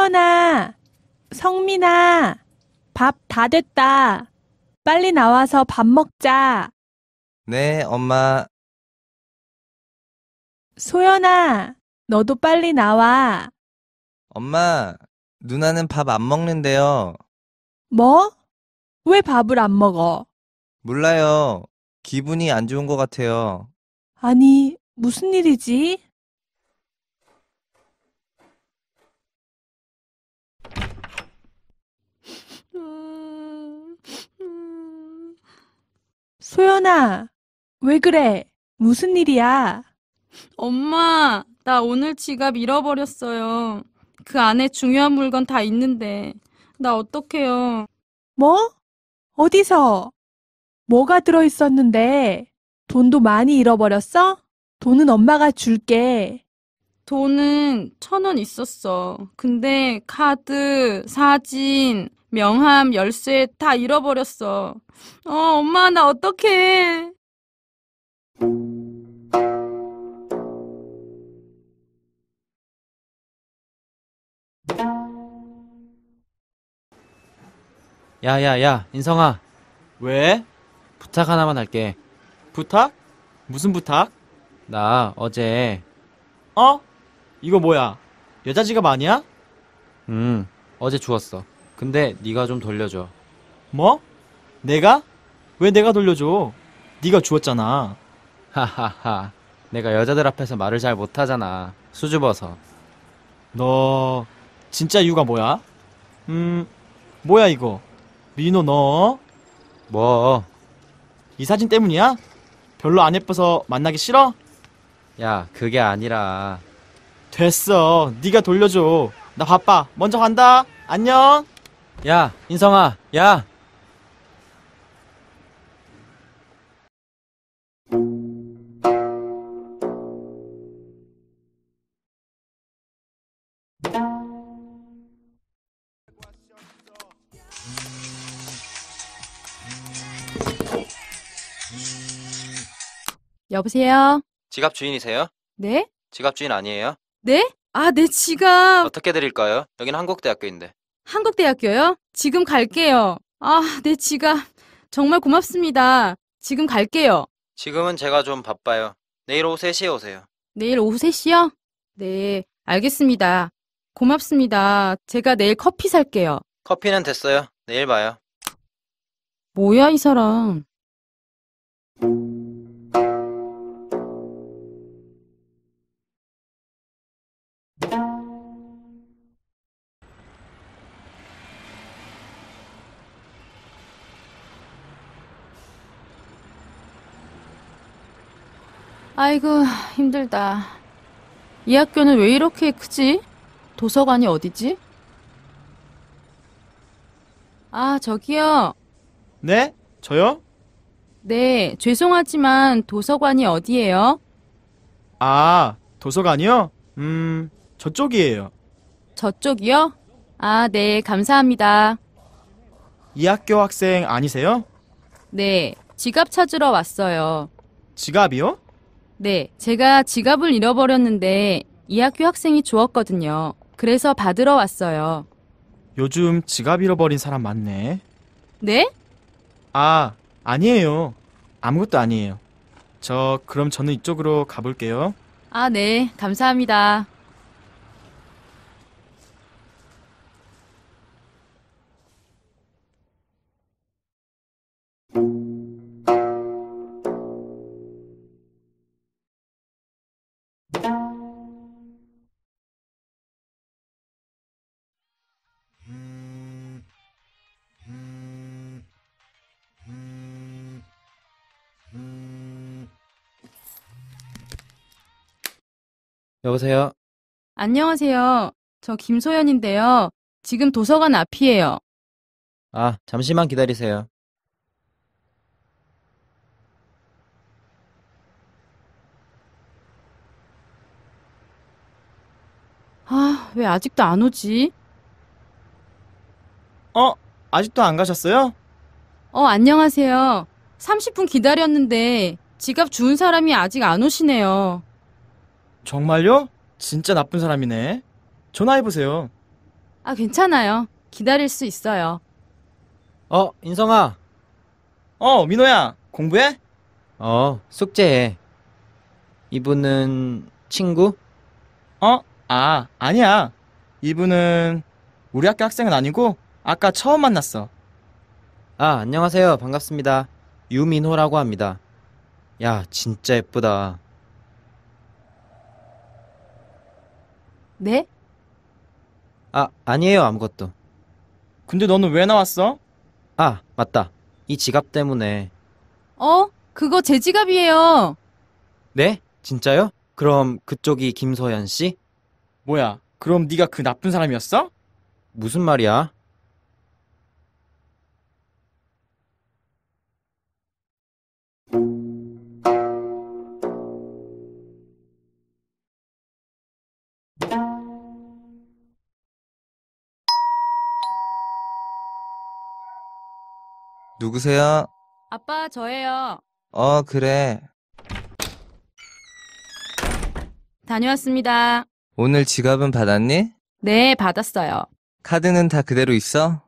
수연아, 성민아, 밥 다 됐다. 빨리 나와서 밥 먹자. 네, 엄마. 소연아, 너도 빨리 나와. 엄마, 누나는 밥 안 먹는데요. 뭐? 왜 밥을 안 먹어? 몰라요. 기분이 안 좋은 것 같아요. 아니, 무슨 일이지? 소연아, 왜 그래? 무슨 일이야? 엄마, 나 오늘 지갑 잃어버렸어요. 그 안에 중요한 물건 다 있는데. 나 어떡해요? 뭐? 어디서? 뭐가 들어있었는데? 돈도 많이 잃어버렸어? 돈은 엄마가 줄게. 돈은 천 원 있었어. 근데 카드, 사진, 명함, 열쇠 다 잃어버렸어. 어, 엄마, 나 어떡해. 야야야 인성아 왜? 부탁 하나만 할게 부탁? 무슨 부탁? 나 어제 어? 이거 뭐야 여자지갑 아니야? 응, 어제 주웠어 근데 네가 좀 돌려줘. 뭐? 내가? 왜 내가 돌려줘? 네가 주었잖아. 하하하. 내가 여자들 앞에서 말을 잘 못하잖아. 수줍어서. 너 진짜 이유가 뭐야? 음, 뭐야 이거? 민호 너? 뭐? 이 사진 때문이야? 별로 안 예뻐서 만나기 싫어? 야, 그게 아니라 됐어. 네가 돌려줘. 나 바빠. 먼저 간다. 안녕. 야, 인성아, 야! 여보세요? 지갑 주인이세요? 네? 지갑 주인 아니에요? 네? 아, 내 네, 지갑! 어떻게 드릴까요? 여긴 한국대학교인데. 한국대학교요? 지금 갈게요. 아, 내 네, 지갑. 정말 고맙습니다. 지금 갈게요. 지금은 제가 좀 바빠요. 내일 오후 3시에 오세요. 내일 오후 3시요? 네, 알겠습니다. 고맙습니다. 제가 내일 커피 살게요. 커피는 됐어요. 내일 봐요. 뭐야, 이 사람. 아이고, 힘들다. 이 학교는 왜 이렇게 크지? 도서관이 어디지? 아, 저기요. 네? 저요? 네, 죄송하지만 도서관이 어디예요? 아, 도서관이요? 음, 저쪽이에요. 저쪽이요? 아, 네, 감사합니다. 이 학교 학생 아니세요? 네, 지갑 찾으러 왔어요. 지갑이요? 네, 제가 지갑을 잃어버렸는데 이 학교 학생이 주었거든요. 그래서 받으러 왔어요. 요즘 지갑 잃어버린 사람 많네. 네? 아, 아니에요. 아무것도 아니에요. 저, 그럼 저는 이쪽으로 가볼게요. 아, 네. 감사합니다. 여보세요? 안녕하세요. 저 김소연인데요. 지금 도서관 앞이에요. 아, 잠시만 기다리세요. 아, 왜 아직도 안 오지? 어? 아직도 안 가셨어요? 어, 안녕하세요. 30분 기다렸는데 지갑 주운 사람이 아직 안 오시네요. 정말요? 진짜 나쁜 사람이네. 전화해보세요. 아, 괜찮아요. 기다릴 수 있어요. 어, 인성아. 어, 민호야. 공부해? 어, 숙제해. 이분은 친구? 어? 아, 아니야. 이분은 우리 학교 학생은 아니고 아까 처음 만났어. 아, 안녕하세요. 반갑습니다. 유민호라고 합니다. 야, 진짜 예쁘다. 네? 아, 아니에요, 아무것도. 근데 너는 왜 나왔어? 아, 맞다. 이 지갑 때문에. 어? 그거 제 지갑이에요. 네? 진짜요? 그럼 그쪽이 김서연 씨? 뭐야, 그럼 네가 그 나쁜 사람이었어? 무슨 말이야? 누구세요? 아빠, 저예요. 어, 그래. 다녀왔습니다. 오늘 지갑은 받았니? 네, 받았어요. 카드는 다 그대로 있어?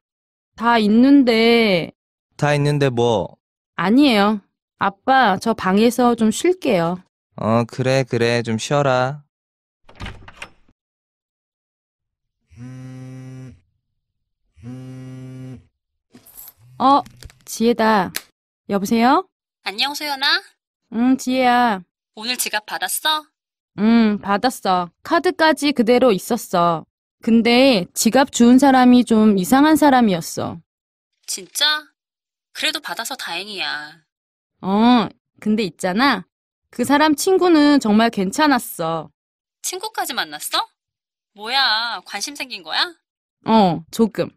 다 있는데, 다 있는데 뭐. 아니에요. 아빠, 저 방에서 좀 쉴게요. 어, 그래, 그래. 좀 쉬어라. 어, 지혜다. 여보세요? 안녕, 소연아. 응, 지혜야. 오늘 지갑 받았어? 응, 받았어. 카드까지 그대로 있었어. 근데 지갑 주운 사람이 좀 이상한 사람이었어. 진짜? 그래도 받아서 다행이야. 어, 근데 있잖아. 그 사람 친구는 정말 괜찮았어. 친구까지 만났어? 뭐야, 관심 생긴 거야? 어, 조금.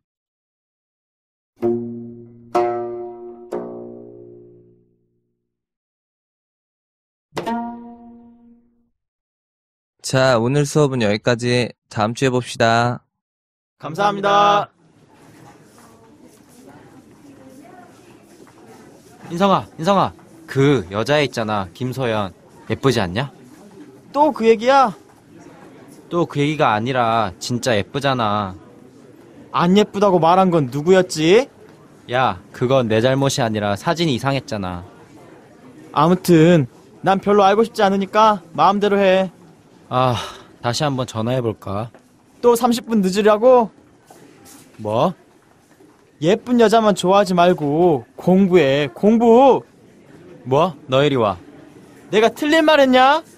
자, 오늘 수업은 여기까지. 다음 주에 봅시다. 감사합니다. 인성아, 인성아. 그 여자 애 있잖아, 김소연. 예쁘지 않냐? 또 그 얘기야? 또 그 얘기가 아니라 진짜 예쁘잖아. 안 예쁘다고 말한 건 누구였지? 야, 그건 내 잘못이 아니라 사진이 이상했잖아. 아무튼 난 별로 알고 싶지 않으니까 마음대로 해. 아, 다시 한번 전화해볼까? 또 30분 늦으려고? 뭐? 예쁜 여자만 좋아하지 말고 공부해, 공부! 뭐? 너 이리 와. 내가 틀린 말 했냐?